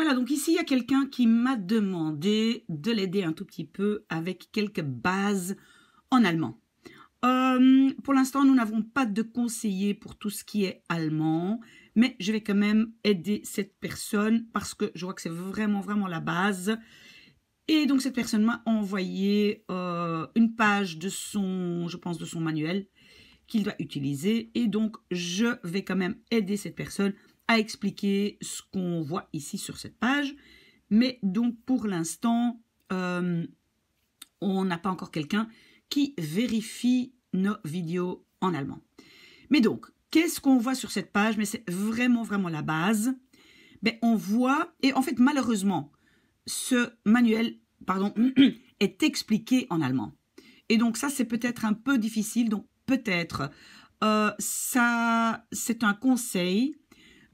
Voilà, donc ici, il y a quelqu'un qui m'a demandé de l'aider un tout petit peu avec quelques bases en allemand. Euh, pour l'instant, nous n'avons pas de conseiller pour tout ce qui est allemand, mais je vais quand même aider cette personne parce que je vois que c'est vraiment, vraiment la base. Et donc, cette personne m'a envoyé euh, une page de son, je pense, de son manuel qu'il doit utiliser. Et donc, je vais quand même aider cette personne à expliquer ce qu'on voit ici sur cette page. Mais donc pour l'instant, euh, on n'a pas encore quelqu'un qui vérifie nos vidéos en allemand. Mais donc, qu'est-ce qu'on voit sur cette page Mais c'est vraiment, vraiment la base. Ben, on voit, et en fait, malheureusement, ce manuel pardon, est expliqué en allemand. Et donc ça, c'est peut-être un peu difficile. Donc peut-être, euh, ça, c'est un conseil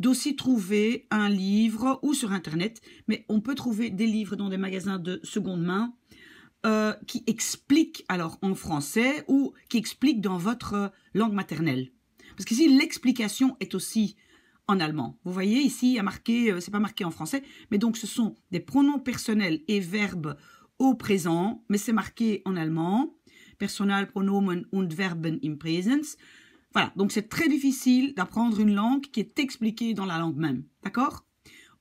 d'aussi trouver un livre ou sur Internet, mais on peut trouver des livres dans des magasins de seconde main euh, qui expliquent alors en français ou qui expliquent dans votre euh, langue maternelle. Parce qu'ici, l'explication est aussi en allemand. Vous voyez ici, a marqué, euh, c'est pas marqué en français, mais donc ce sont des pronoms personnels et verbes au présent, mais c'est marqué en allemand. Personal pronomen und verben im Präsens. Voilà, donc c'est très difficile d'apprendre une langue qui est expliquée dans la langue même. D'accord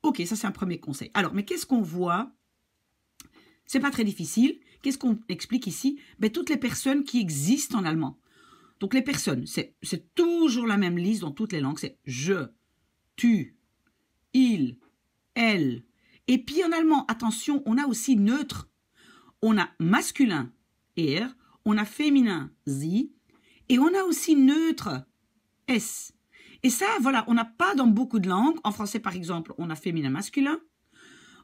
Ok, ça c'est un premier conseil. Alors, mais qu'est-ce qu'on voit C'est pas très difficile. Qu'est-ce qu'on explique ici ben, Toutes les personnes qui existent en allemand. Donc les personnes, c'est toujours la même liste dans toutes les langues. C'est je, tu, il, elle. Et puis en allemand, attention, on a aussi neutre. On a masculin, er, on a féminin, sie, et on a aussi neutre, S. Et ça, voilà, on n'a pas dans beaucoup de langues. En français, par exemple, on a féminin masculin.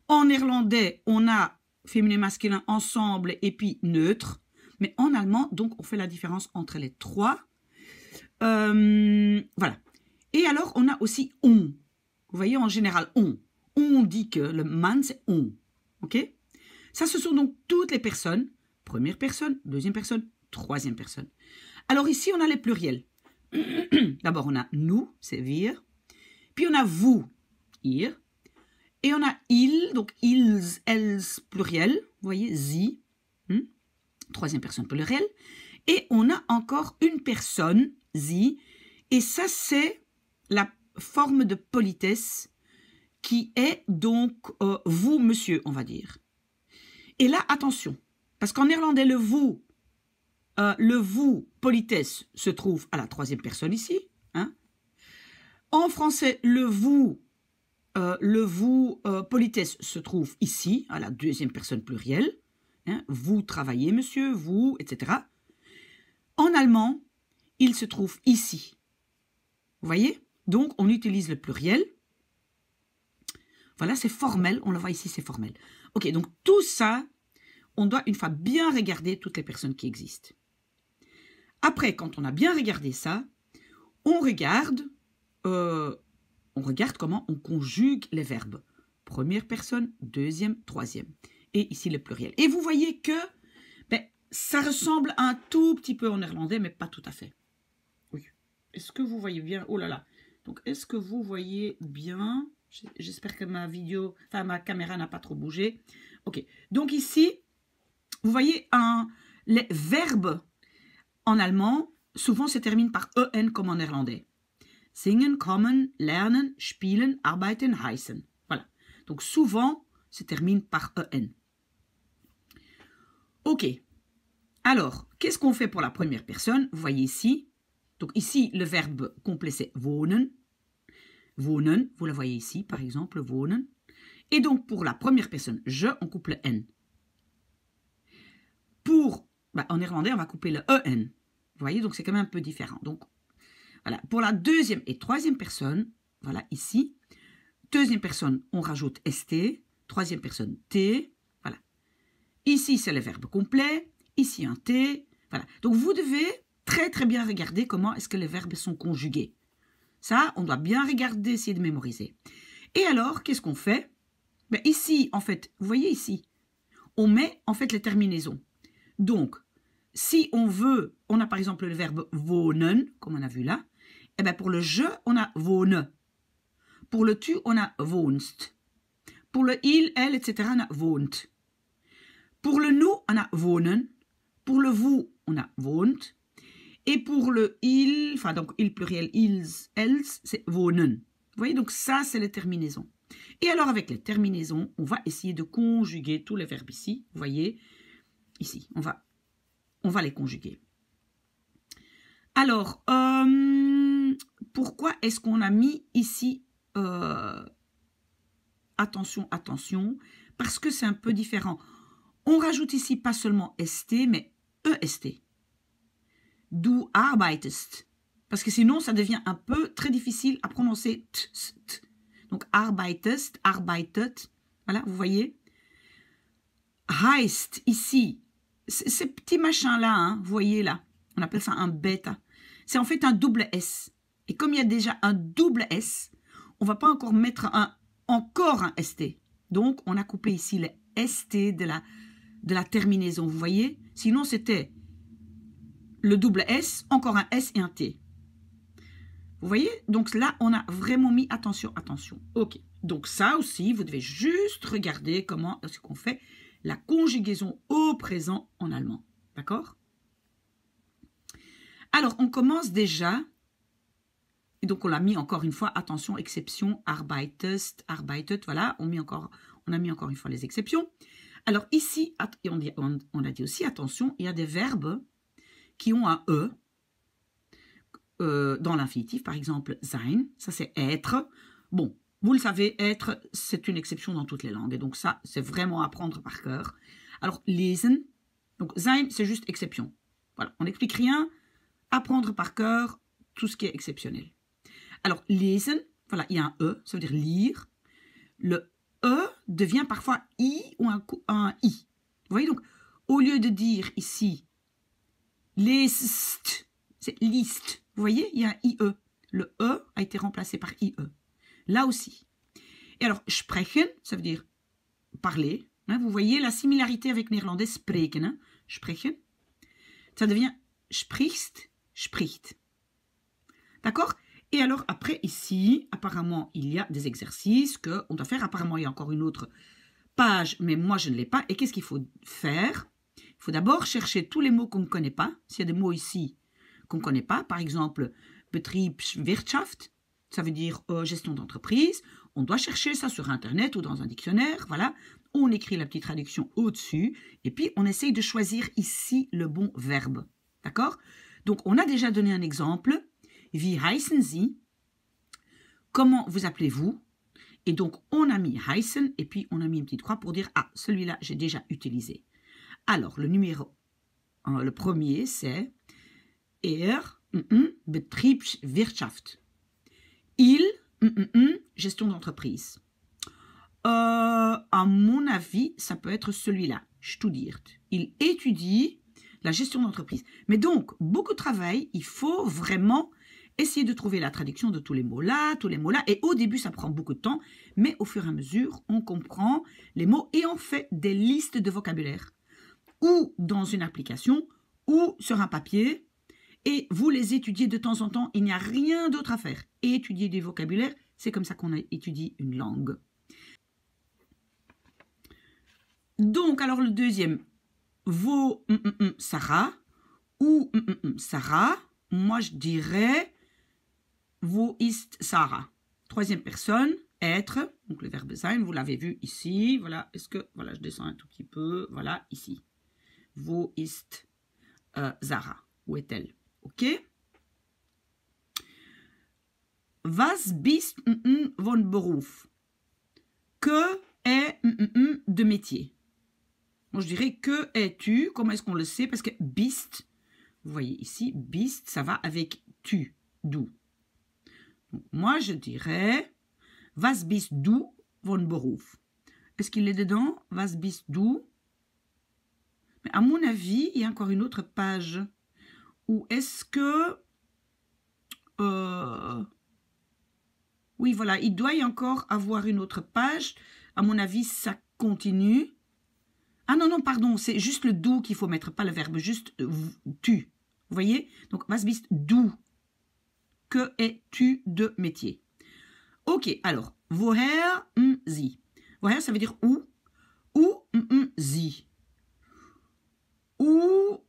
En néerlandais, on a féminin masculin ensemble et puis neutre. Mais en allemand, donc, on fait la différence entre les trois. Euh, voilà. Et alors, on a aussi on. Vous voyez, en général, on. On dit que le man, c'est on. OK Ça, ce sont donc toutes les personnes. Première personne, deuxième personne, troisième personne. Alors ici, on a les pluriels. D'abord, on a nous, c'est vir. Puis on a vous, ir. Et on a il, donc ils, elles, pluriel. Vous voyez, zi, hmm. troisième personne pluriel. Et on a encore une personne, zi. Et ça, c'est la forme de politesse qui est donc euh, vous, monsieur, on va dire. Et là, attention, parce qu'en néerlandais, le vous euh, le vous, politesse, se trouve à la troisième personne ici. Hein. En français, le vous, euh, euh, politesse, se trouve ici, à la deuxième personne plurielle. Hein. Vous travaillez, monsieur, vous, etc. En allemand, il se trouve ici. Vous voyez Donc, on utilise le pluriel. Voilà, c'est formel. On le voit ici, c'est formel. Ok, donc tout ça, on doit une fois bien regarder toutes les personnes qui existent. Après, quand on a bien regardé ça, on regarde, euh, on regarde comment on conjugue les verbes. Première personne, deuxième, troisième. Et ici le pluriel. Et vous voyez que ben, ça ressemble un tout petit peu en néerlandais, mais pas tout à fait. Oui. Est-ce que vous voyez bien Oh là là. Donc, est-ce que vous voyez bien J'espère que ma vidéo, enfin ma caméra n'a pas trop bougé. Ok. Donc ici, vous voyez un, les verbes en allemand, souvent se termine par en comme en néerlandais. Singen, kommen, lernen, spielen, arbeiten, heißen. Voilà. Donc souvent se termine par en. Ok. Alors, qu'est-ce qu'on fait pour la première personne Vous voyez ici. Donc ici, le verbe complet c'est wohnen. Wohnen, vous le voyez ici, par exemple, wohnen. Et donc pour la première personne, je, on coupe le n. Pour, bah, en irlandais, on va couper le en. Vous voyez, donc c'est quand même un peu différent. Donc voilà, pour la deuxième et troisième personne, voilà ici, deuxième personne, on rajoute ST, troisième personne T, voilà. Ici, c'est le verbe complet, ici un T, voilà. Donc vous devez très très bien regarder comment est-ce que les verbes sont conjugués. Ça, on doit bien regarder, essayer de mémoriser. Et alors, qu'est-ce qu'on fait ben Ici, en fait, vous voyez ici, on met en fait les terminaisons. Donc, si on veut, on a par exemple le verbe wohnen, comme on a vu là, et eh bien pour le je, on a wohne. Pour le tu, on a wohnst. Pour le il, elle, etc., on a wohnt. Pour le nous, on a wohnen. Pour le vous, on a wohnt. Et pour le il, enfin donc il pluriel, ils, elles, c'est wohnen. Vous voyez, donc ça, c'est les terminaisons. Et alors avec les terminaisons, on va essayer de conjuguer tous les verbes ici. Vous voyez, ici, on va on va les conjuguer. Alors, euh, pourquoi est-ce qu'on a mis ici euh, attention, attention Parce que c'est un peu différent. On rajoute ici pas seulement ST, mais EST. Du arbeitest. Parce que sinon, ça devient un peu très difficile à prononcer. Donc, arbeitest, arbeitet. Voilà, vous voyez. Heist, ici, ces petits machins-là, hein, vous voyez là, on appelle ça un bêta. C'est en fait un double S. Et comme il y a déjà un double S, on ne va pas encore mettre un, encore un ST. Donc, on a coupé ici le ST de la, de la terminaison, vous voyez Sinon, c'était le double S, encore un S et un T. Vous voyez Donc là, on a vraiment mis attention, attention. OK. Donc ça aussi, vous devez juste regarder comment est-ce qu'on fait la conjugaison au présent en allemand. D'accord Alors, on commence déjà. Et donc, on l'a mis encore une fois, attention, exception, arbeitest, arbeitet, voilà, on, encore, on a mis encore une fois les exceptions. Alors ici, on, a dit aussi, attention, il y a des verbes qui ont un E euh, dans l'infinitif, par exemple sein, ça c'est être. Bon, vous le savez, être, c'est une exception dans toutes les langues. Et donc ça, c'est vraiment apprendre par cœur. Alors, lesen, donc sein, c'est juste exception. Voilà, on n'explique rien. Apprendre par cœur tout ce qui est exceptionnel. Alors, lesen, voilà, il y a un E, ça veut dire lire. Le E devient parfois I ou un, un I. Vous voyez donc, au lieu de dire ici list, c'est list. Vous voyez, il y a un IE. Le E a été remplacé par IE là aussi. Et alors, sprechen, ça veut dire parler. Hein, vous voyez la similarité avec néerlandais, spreken. Hein, sprechen. Ça devient sprichst, spricht. D'accord Et alors, après, ici, apparemment, il y a des exercices qu'on doit faire. Apparemment, il y a encore une autre page, mais moi, je ne l'ai pas. Et qu'est-ce qu'il faut faire Il faut d'abord chercher tous les mots qu'on ne connaît pas. S'il y a des mots ici qu'on ne connaît pas, par exemple, Betriebswirtschaft, ça veut dire euh, gestion d'entreprise. On doit chercher ça sur Internet ou dans un dictionnaire, voilà. On écrit la petite traduction au-dessus et puis on essaye de choisir ici le bon verbe. D'accord Donc on a déjà donné un exemple. Wie heißen Sie Comment vous appelez-vous Et donc on a mis heißen et puis on a mis une petite croix pour dire ah celui-là j'ai déjà utilisé. Alors le numéro, le premier c'est Er mm, mm, Betriebswirtschaft. Il, hum, hum, hum, gestion d'entreprise. Euh, à mon avis, ça peut être celui-là, Studiert. Il étudie la gestion d'entreprise. Mais donc, beaucoup de travail, il faut vraiment essayer de trouver la traduction de tous les mots là, tous les mots là. Et au début, ça prend beaucoup de temps, mais au fur et à mesure, on comprend les mots et on fait des listes de vocabulaire. Ou dans une application, ou sur un papier, et vous les étudiez de temps en temps. Il n'y a rien d'autre à faire. Et étudier des vocabulaires, c'est comme ça qu'on étudie une langue. Donc, alors le deuxième, vous mm, mm, mm, Sarah ou Sarah, moi je dirais vos ist Sarah. Troisième personne, être, donc le verbe sein, vous l'avez vu ici, voilà, est-ce que, voilà, je descends un tout petit peu, voilà, ici. Vos ist euh, Sarah, où est-elle ok Was bist von Beruf? Que est de métier Moi, je dirais que es-tu Comment est-ce qu'on le sait Parce que bist, vous voyez ici, bist, ça va avec tu, d'où. Moi, je dirais Was bist du von Beruf Est-ce qu'il est dedans Was bist du Mais à mon avis, il y a encore une autre page. Ou est-ce que... Euh, oui, voilà, il doit y encore avoir une autre page. À mon avis, ça continue. Ah non, non, pardon, c'est juste le doux qu'il faut mettre, pas le verbe, juste euh, tu. Vous voyez Donc, was bist du Que es-tu de métier Ok, alors, woher y Woher, ça veut dire où Où Où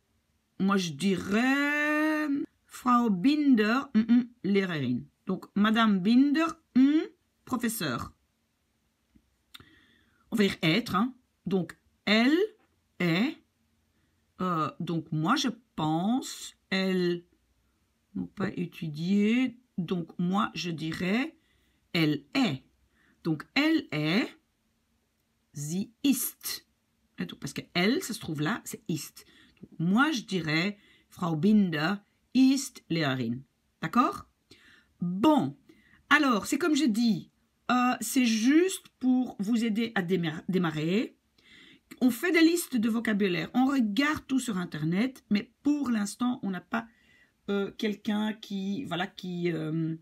moi, je dirais Frau Binder, mm, mm Donc, Madame Binder, mm, professeur. On va dire être. Hein. Donc, elle est. Euh, donc, moi, je pense, elle n'a pas étudié. Donc, moi, je dirais, elle est. Donc, elle est, the ist. parce que elle, ça se trouve là, c'est ist. Moi, je dirais Frau Binder ist Lehrerin. D'accord Bon. Alors, c'est comme je dis, euh, c'est juste pour vous aider à démarrer. On fait des listes de vocabulaire, on regarde tout sur Internet, mais pour l'instant, on n'a pas euh, quelqu'un qui, voilà, qui, euh,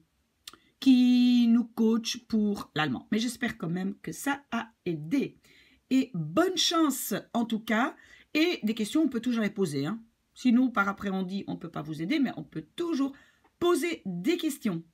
qui nous coach pour l'allemand. Mais j'espère quand même que ça a aidé. Et bonne chance en tout cas. Et des questions, on peut toujours les poser. Sinon, hein. Si nous, par après, on dit on ne peut pas vous aider, mais on peut toujours poser des questions.